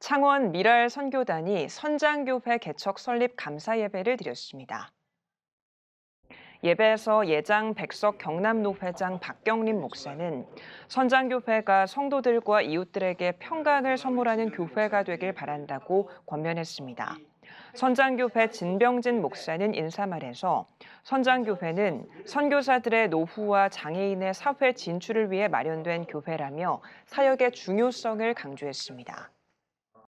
창원 미랄 선교단이 선장교회 개척 설립 감사 예배를 드렸습니다. 예배에서 예장 백석 경남노회장 박경림 목사는 선장교회가 성도들과 이웃들에게 평강을 선물하는 교회가 되길 바란다고 권면했습니다. 선장교회 진병진 목사는 인사말에서 선장교회는 선교사들의 노후와 장애인의 사회 진출을 위해 마련된 교회라며 사역의 중요성을 강조했습니다.